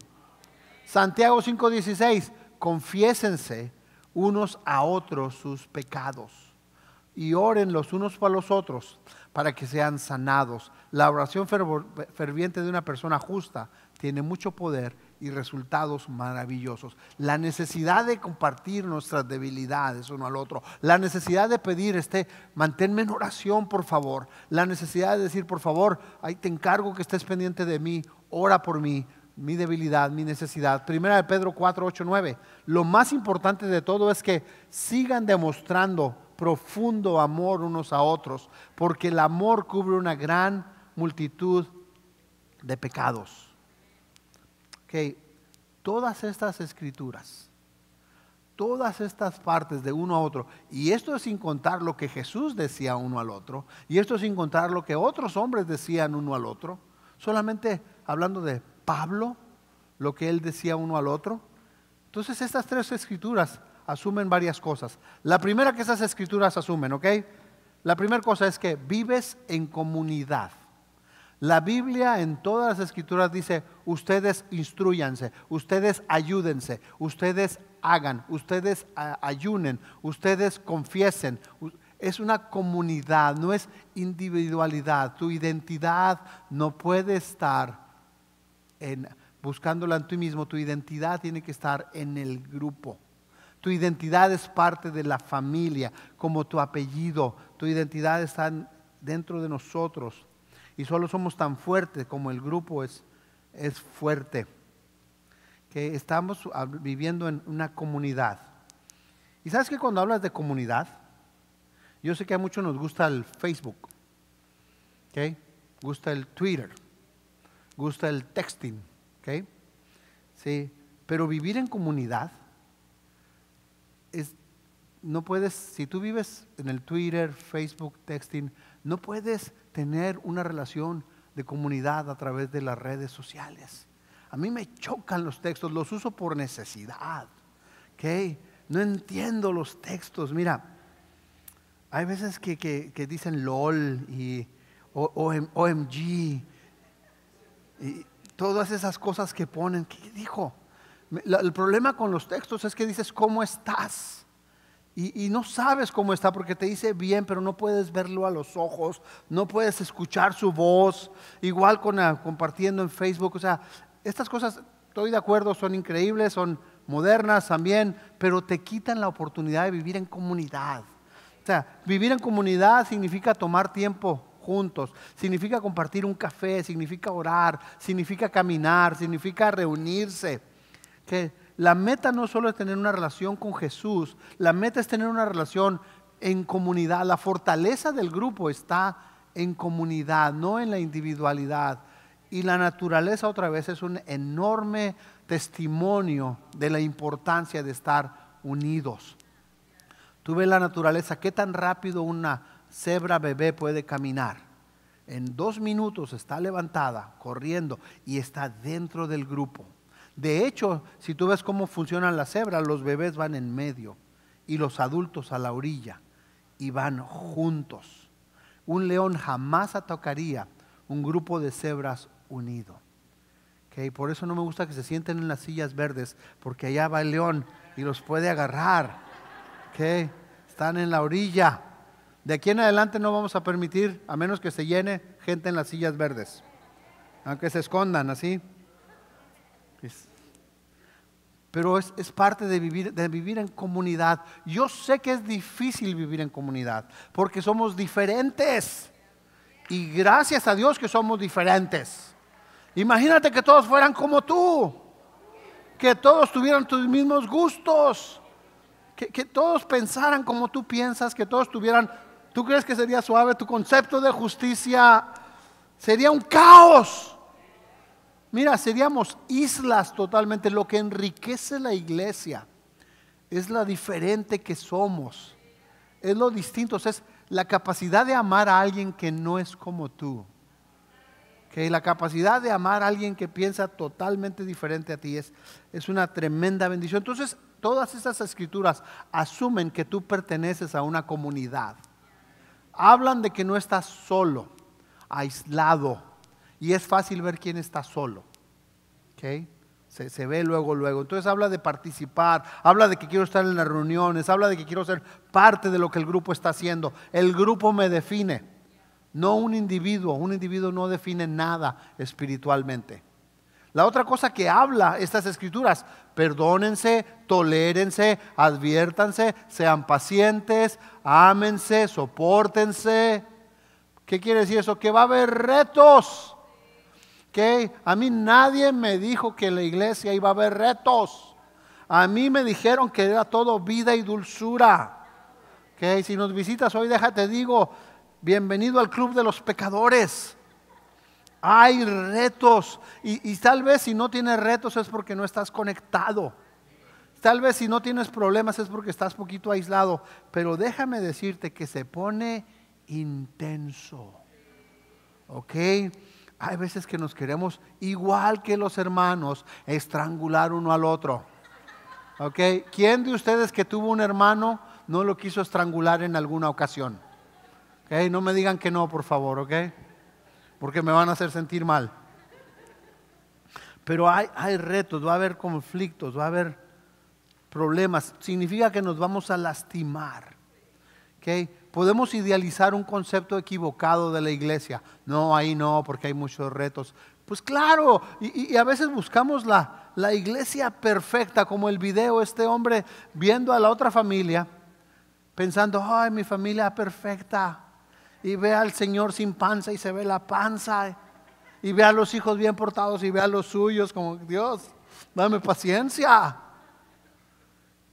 Santiago 5:16, confiésense unos a otros sus pecados y oren los unos para los otros para que sean sanados. La oración ferviente de una persona justa tiene mucho poder y resultados maravillosos. La necesidad de compartir nuestras debilidades uno al otro, la necesidad de pedir, este, manténme en oración, por favor, la necesidad de decir, por favor, ahí te encargo que estés pendiente de mí, ora por mí, mi debilidad, mi necesidad. Primera de Pedro 4, 8, 9. Lo más importante de todo es que sigan demostrando profundo amor unos a otros, porque el amor cubre una gran multitud de pecados. Okay. Todas estas escrituras, todas estas partes de uno a otro, y esto es sin contar lo que Jesús decía uno al otro, y esto es sin contar lo que otros hombres decían uno al otro, solamente hablando de Pablo lo que él decía uno al otro? Entonces estas tres escrituras asumen varias cosas. La primera que esas escrituras asumen, ¿ok? La primera cosa es que vives en comunidad. La Biblia en todas las escrituras dice, ustedes instruyanse, ustedes ayúdense, ustedes hagan, ustedes ayunen, ustedes confiesen. Es una comunidad, no es individualidad. Tu identidad no puede estar buscándola en ti mismo, tu identidad tiene que estar en el grupo. Tu identidad es parte de la familia, como tu apellido. Tu identidad está dentro de nosotros. Y solo somos tan fuertes como el grupo es, fuerte. Que estamos viviendo en una comunidad. Y sabes que cuando hablas de comunidad, yo sé que a muchos nos gusta el Facebook, ¿Ok? gusta el Twitter, gusta el texting, ¿ok? Sí, pero vivir en comunidad es, no puedes, si tú vives en el Twitter, Facebook, texting, no puedes tener una relación de comunidad a través de las redes sociales. A mí me chocan los textos, los uso por necesidad. ¿ok? No entiendo los textos. Mira, hay veces que, que dicen LOL y OMG y todas esas cosas que ponen, ¿qué dijo? El problema con los textos es que dices, ¿cómo estás? Y, no sabes cómo está porque te dice bien, pero no puedes verlo a los ojos, no puedes escuchar su voz, igual con ah, compartiendo en Facebook. O sea, estas cosas, estoy de acuerdo, son increíbles, son modernas también, pero te quitan la oportunidad de vivir en comunidad. O sea, vivir en comunidad significa tomar tiempo juntos, significa compartir un café, significa orar, significa caminar, significa reunirse. Que la meta no solo es tener una relación con Jesús, la meta es tener una relación en comunidad. La fortaleza del grupo está en comunidad, no en la individualidad. Y la naturaleza otra vez es un enorme testimonio de la importancia de estar unidos. Tú ves la naturaleza, qué tan rápido una, cebra bebé puede caminar. En dos minutos está levantada, corriendo y está dentro del grupo. De hecho, si tú ves cómo funcionan las cebras, los bebés van en medio y los adultos a la orilla y van juntos. Un león jamás atacaría un grupo de cebras unido. por eso no me gusta que se sienten en las sillas verdes, porque allá va el león y los puede agarrar. están en la orilla. De aquí en adelante no vamos a permitir, a menos que se llene gente en las sillas verdes, aunque se escondan así. Pero es, parte de vivir, de vivir en comunidad. Yo sé que es difícil vivir en comunidad, porque somos diferentes. Y gracias a Dios que somos diferentes. Imagínate que todos fueran como tú, que todos tuvieran tus mismos gustos. que, todos pensaran como tú piensas, que todos tuvieran ¿Tú crees que sería suave? Tu concepto de justicia sería un caos. Mira, seríamos islas totalmente. Lo que enriquece la iglesia es la diferente que somos. Es lo distinto. es la capacidad de amar a alguien que no es como tú. Que la capacidad de amar a alguien que piensa totalmente diferente a ti es, es una tremenda bendición. Entonces, todas estas escrituras asumen que tú perteneces a una comunidad hablan de que no estás solo, aislado. Y es fácil ver quién está solo. Se, se, ve luego, luego. Entonces habla de participar, habla de que quiero estar en las reuniones, habla de que quiero ser parte de lo que el grupo está haciendo. El grupo me define, no un individuo. Un individuo no define nada espiritualmente. La otra cosa que habla estas escrituras, perdónense, tolérense, adviértanse, sean pacientes, ámense, soportense. ¿Qué quiere decir eso? Que va a haber retos. A mí nadie me dijo que en la iglesia iba a haber retos. A mí me dijeron que era todo vida y dulzura. Si nos visitas hoy, déjate digo, bienvenido al club de los pecadores. Hay retos. Y, tal vez si no tienes retos es porque no estás conectado. Tal vez si no tienes problemas es porque estás poquito aislado. Pero déjame decirte que se pone intenso. ¿Ok? Hay veces que nos queremos, igual que los hermanos, estrangular uno al otro. ¿Ok? ¿Quién de ustedes que tuvo un hermano no lo quiso estrangular en alguna ocasión? ¿Ok? No me digan que no, por favor, ¿ok? porque me van a hacer sentir mal. Pero hay, retos, va a haber conflictos, va a haber problemas. Significa que nos vamos a lastimar. ¿Okay? Podemos idealizar un concepto equivocado de la iglesia. No, ahí no, porque hay muchos retos. Pues claro, y, a veces buscamos la, la iglesia perfecta, como el video, este hombre viendo a la otra familia, pensando, ay, mi familia perfecta y ve al Señor sin panza y se ve la panza y ve a los hijos bien portados y ve a los suyos como Dios, dame paciencia.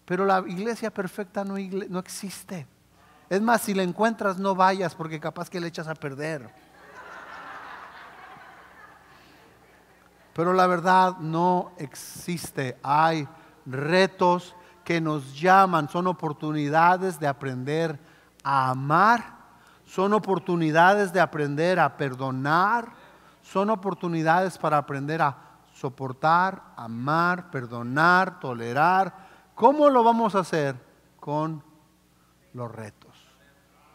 Pero la iglesia perfecta no, no existe. Es más, si la encuentras no vayas porque capaz que le echas a perder. Pero la verdad no existe. Hay retos que nos llaman, son oportunidades de aprender a amar son oportunidades de aprender a perdonar, son oportunidades para aprender a soportar, amar, perdonar, tolerar. ¿Cómo lo vamos a hacer? Con los retos,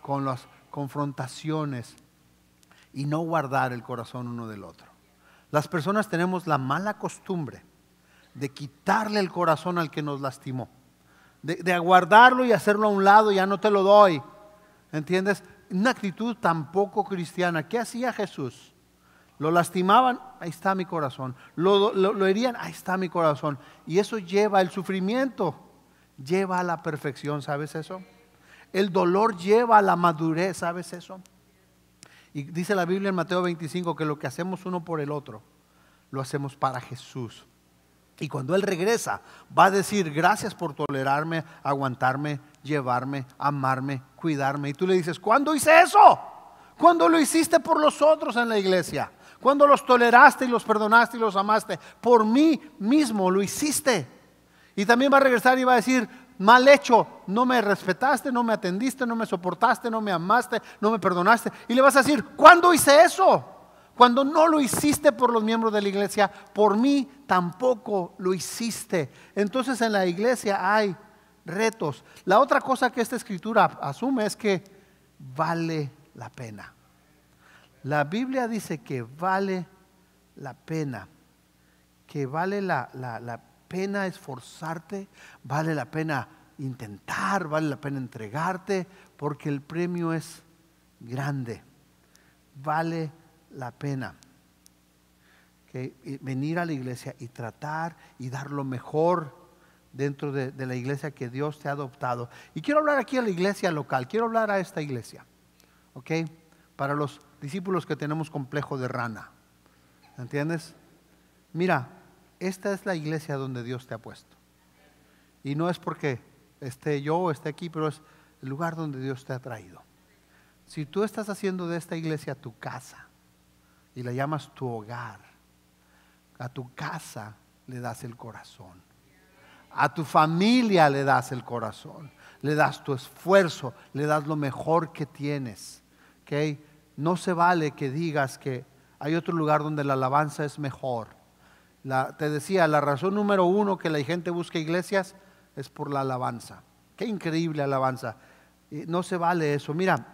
con las confrontaciones y no guardar el corazón uno del otro. Las personas tenemos la mala costumbre de quitarle el corazón al que nos lastimó, de, aguardarlo y hacerlo a un lado, ya no te lo doy. ¿Entiendes? una actitud tampoco cristiana. ¿Qué hacía Jesús? Lo lastimaban, ahí está mi corazón. Lo, herían, ahí está mi corazón. Y eso lleva, el sufrimiento lleva a la perfección, ¿sabes eso? El dolor lleva a la madurez, ¿sabes eso? Y dice la Biblia en Mateo 25 que lo que hacemos uno por el otro, lo hacemos para Jesús. Y cuando Él regresa, va a decir, gracias por tolerarme, aguantarme, llevarme, amarme, cuidarme. Y tú le dices, ¿cuándo hice eso? ¿Cuándo lo hiciste por los otros en la iglesia? ¿Cuándo los toleraste y los perdonaste y los amaste? Por mí mismo lo hiciste. Y también va a regresar y va a decir, mal hecho, no me respetaste, no me atendiste, no me soportaste, no me amaste, no me perdonaste. Y le vas a decir, ¿cuándo hice eso? Cuando no lo hiciste por los miembros de la iglesia, por mí tampoco lo hiciste. Entonces en la iglesia hay retos. La otra cosa que esta escritura asume es que vale la pena. La Biblia dice que vale la pena, que vale la, pena esforzarte, vale la pena intentar, vale la pena entregarte, porque el premio es grande, vale la pena. Que eh, venir a la iglesia y tratar y dar lo mejor dentro de, la iglesia que Dios te ha adoptado. Y quiero hablar aquí a la iglesia local, quiero hablar a esta iglesia, ¿ok? Para los discípulos que tenemos complejo de rana, ¿entiendes? Mira, esta es la iglesia donde Dios te ha puesto. Y no es porque esté yo o esté aquí, pero es el lugar donde Dios te ha traído. Si tú estás haciendo de esta iglesia tu casa y la llamas tu hogar, a tu casa le das el corazón a tu familia le das el corazón, le das tu esfuerzo, le das lo mejor que tienes. No se vale que digas que hay otro lugar donde la alabanza es mejor. te decía, la razón número uno que la gente busca iglesias es por la alabanza. Qué increíble alabanza. No se vale eso. Mira,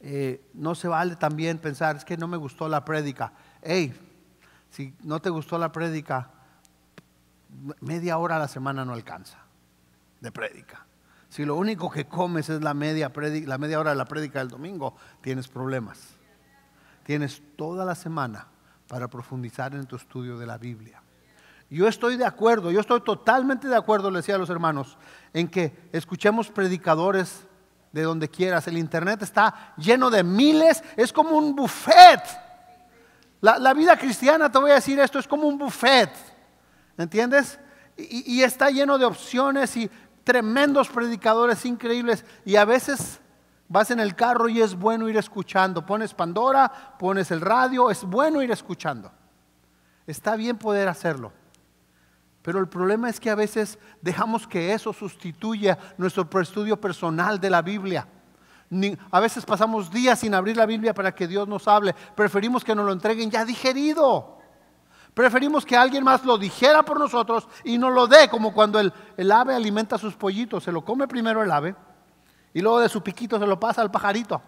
eh, no se vale también pensar, es que no me gustó la prédica. Hey, si no te gustó la prédica, media hora a la semana no alcanza de prédica. Si lo único que comes es la media, la media hora de la prédica del domingo, tienes problemas. Tienes toda la semana para profundizar en tu estudio de la Biblia. Yo estoy de acuerdo, yo estoy totalmente de acuerdo, le decía a los hermanos, en que escuchemos predicadores de donde quieras. El Internet está lleno de miles, es como un buffet. La, la vida cristiana, te voy a decir esto, es como un buffet ¿Entiendes? Y, está lleno de opciones y tremendos predicadores increíbles. Y a veces vas en el carro y es bueno ir escuchando. Pones Pandora, pones el radio, es bueno ir escuchando. Está bien poder hacerlo. Pero el problema es que a veces dejamos que eso sustituya nuestro estudio personal de la Biblia. a veces pasamos días sin abrir la Biblia para que Dios nos hable. Preferimos que nos lo entreguen ya digerido. Preferimos que alguien más lo dijera por nosotros y nos lo dé, como cuando el, ave alimenta a sus pollitos. Se lo come primero el ave y luego de su piquito se lo pasa al pajarito.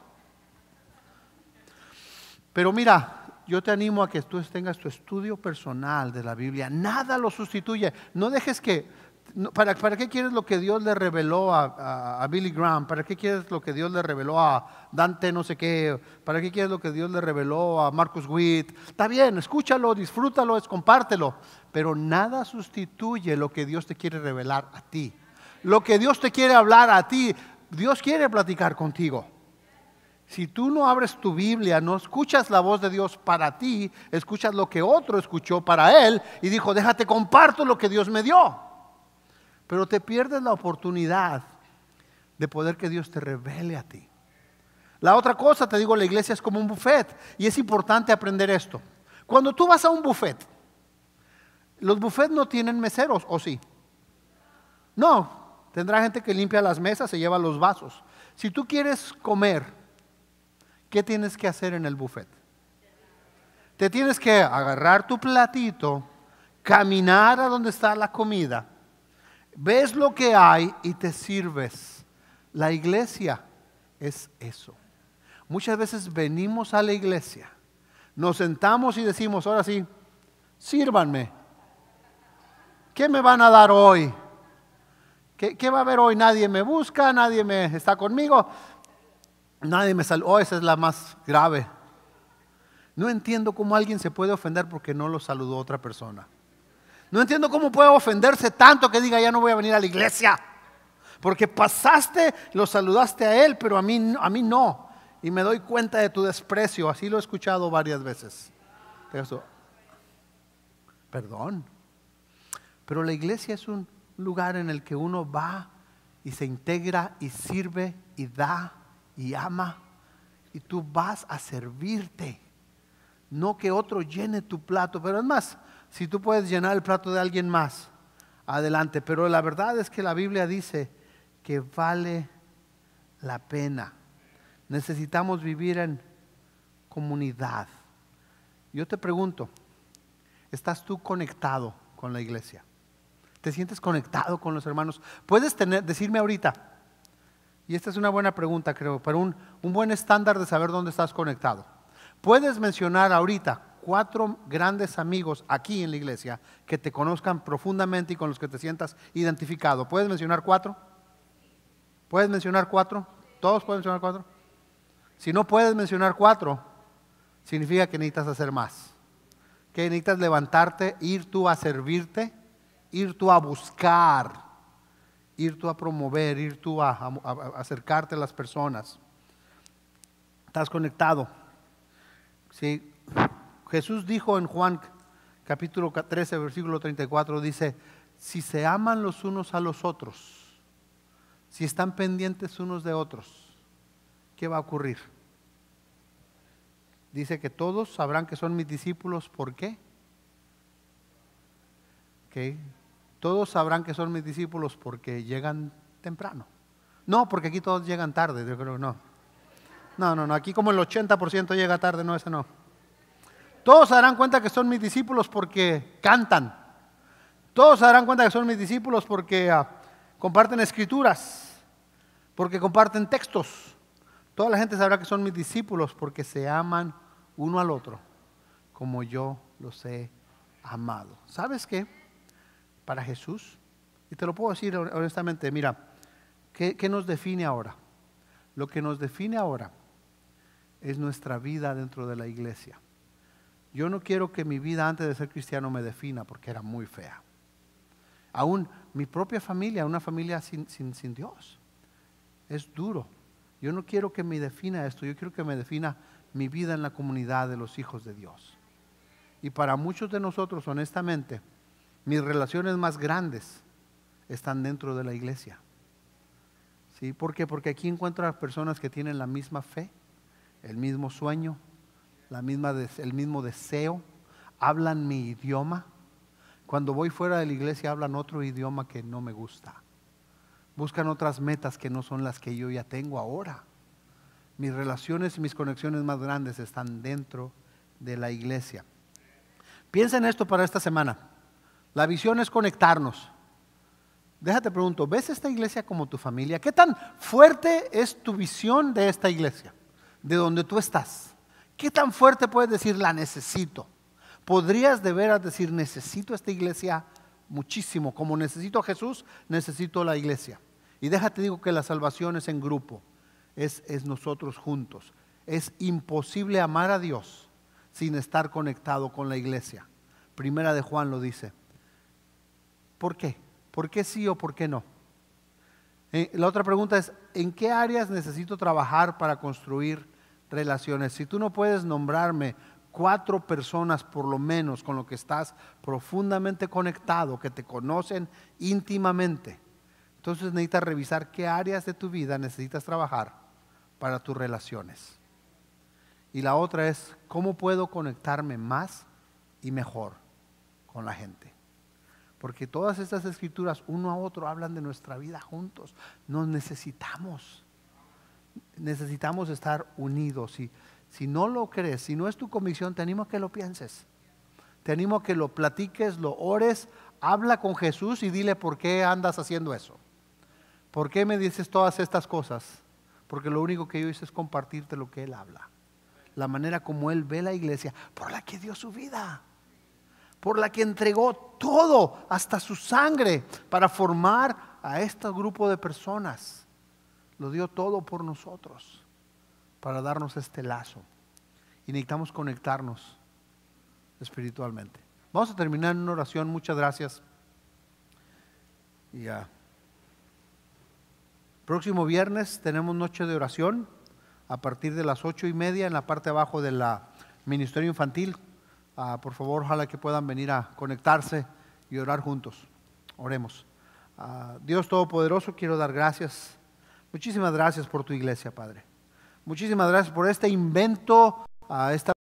Pero mira, yo te animo a que tú tengas tu estudio personal de la Biblia. Nada lo sustituye. No dejes que ¿Para, qué quieres lo que Dios le reveló a, Billy Graham? ¿Para qué quieres lo que Dios le reveló a Dante no sé qué? ¿Para qué quieres lo que Dios le reveló a Marcus Witt? Está bien, escúchalo, disfrútalo, compártelo. Pero nada sustituye lo que Dios te quiere revelar a ti. Lo que Dios te quiere hablar a ti, Dios quiere platicar contigo. Si tú no abres tu Biblia, no escuchas la voz de Dios para ti, escuchas lo que otro escuchó para él y dijo, déjate comparto lo que Dios me dio. Pero te pierdes la oportunidad de poder que Dios te revele a ti. La otra cosa, te digo, la iglesia es como un buffet y es importante aprender esto. Cuando tú vas a un buffet, los buffets no tienen meseros, ¿o sí? No, tendrá gente que limpia las mesas, se lleva los vasos. Si tú quieres comer, ¿qué tienes que hacer en el buffet? Te tienes que agarrar tu platito, caminar a donde está la comida ves lo que hay y te sirves. La iglesia es eso. Muchas veces venimos a la iglesia, nos sentamos y decimos, ahora sí, sírvanme. ¿Qué me van a dar hoy? ¿Qué, va a haber hoy? Nadie me busca, nadie me está conmigo, nadie me saluda, oh, esa es la más grave. No entiendo cómo alguien se puede ofender porque no lo saludó otra persona. No entiendo cómo puede ofenderse tanto que diga, ya no voy a venir a la iglesia. Porque pasaste, lo saludaste a él, pero a mí, a mí no. Y me doy cuenta de tu desprecio. Así lo he escuchado varias veces. Perdón. Pero la iglesia es un lugar en el que uno va y se integra y sirve y da y ama. Y tú vas a servirte. No que otro llene tu plato. Pero es más, si tú puedes llenar el plato de alguien más, adelante. Pero la verdad es que la Biblia dice que vale la pena. Necesitamos vivir en comunidad. Yo te pregunto, ¿estás tú conectado con la iglesia? ¿Te sientes conectado con los hermanos? Puedes tener, decirme ahorita, y esta es una buena pregunta, creo, para un buen estándar de saber dónde estás conectado. Puedes mencionar ahorita cuatro grandes amigos aquí en la iglesia que te conozcan profundamente y con los que te sientas identificado. ¿Puedes mencionar cuatro? ¿Puedes mencionar cuatro? ¿Todos pueden mencionar cuatro? Si no puedes mencionar cuatro, significa que necesitas hacer más. Que necesitas levantarte, ir tú a servirte, ir tú a buscar, ir tú a promover, ir tú a, a acercarte a las personas. Estás conectado. Si Jesús dijo en Juan capítulo 13, versículo 34, dice, si se aman los unos a los otros, si están pendientes unos de otros, ¿qué va a ocurrir? Dice que todos sabrán que son mis discípulos, ¿por qué? Todos sabrán que son mis discípulos porque llegan temprano. No, porque aquí todos llegan tarde, yo creo que no. No, no, no, aquí como el 80% llega tarde, no, ese no. Todos se darán cuenta que son mis discípulos porque cantan. Todos se darán cuenta que son mis discípulos porque ah, comparten escrituras, porque comparten textos. Toda la gente sabrá que son mis discípulos porque se aman uno al otro, como yo los he amado. ¿Sabes qué? Para Jesús, y te lo puedo decir honestamente, mira, qué nos define ahora? Lo que nos define ahora es nuestra vida dentro de la iglesia. Yo no quiero que mi vida antes de ser cristiano me defina porque era muy fea. Aún mi propia familia, una familia sin, sin, Dios, es duro. Yo no quiero que me defina esto, yo quiero que me defina mi vida en la comunidad de los hijos de Dios. Y para muchos de nosotros, honestamente, mis relaciones más grandes están dentro de la iglesia. ¿Sí? ¿Por qué? Porque aquí encuentro a personas que tienen la misma fe, el mismo sueño, la misma el mismo deseo, hablan mi idioma. Cuando voy fuera de la iglesia hablan otro idioma que no me gusta. Buscan otras metas que no son las que yo ya tengo ahora. Mis relaciones y mis conexiones más grandes están dentro de la iglesia. Piensa en esto para esta semana. La visión es conectarnos. Déjate pregunto, ¿ves esta iglesia como tu familia? ¿Qué tan fuerte es tu visión de esta iglesia? de donde tú estás. ¿Qué tan fuerte puedes decir la necesito? Podrías de veras decir necesito esta iglesia muchísimo. Como necesito a Jesús, necesito la iglesia. Y déjate digo que la salvación es en grupo, es, es nosotros juntos. Es imposible amar a Dios sin estar conectado con la iglesia. Primera de Juan lo dice. ¿Por qué? ¿Por qué sí o por qué no? Eh, la otra pregunta es, ¿en qué áreas necesito trabajar para construir relaciones. Si tú no puedes nombrarme cuatro personas por lo menos con lo que estás profundamente conectado, que te conocen íntimamente, entonces necesitas revisar qué áreas de tu vida necesitas trabajar para tus relaciones. Y la otra es, ¿cómo puedo conectarme más y mejor con la gente? Porque todas estas escrituras uno a otro hablan de nuestra vida juntos. Nos necesitamos necesitamos estar unidos. Si, si no lo crees, si no es tu comisión te animo a que lo pienses. Te animo a que lo platiques, lo ores, habla con Jesús y dile por qué andas haciendo eso. ¿Por qué me dices todas estas cosas? Porque lo único que yo hice es compartirte lo que Él habla. La manera como Él ve la iglesia, por la que dio su vida, por la que entregó todo, hasta su sangre, para formar a este grupo de personas lo dio todo por nosotros para darnos este lazo. Y necesitamos conectarnos espiritualmente. Vamos a terminar en oración. Muchas gracias. ya. Próximo viernes tenemos noche de oración a partir de las ocho y media en la parte abajo del Ministerio Infantil. Ah, por favor, ojalá que puedan venir a conectarse y orar juntos. Oremos. Ah, Dios Todopoderoso, quiero dar gracias Muchísimas gracias por tu iglesia, Padre. Muchísimas gracias por este invento, a esta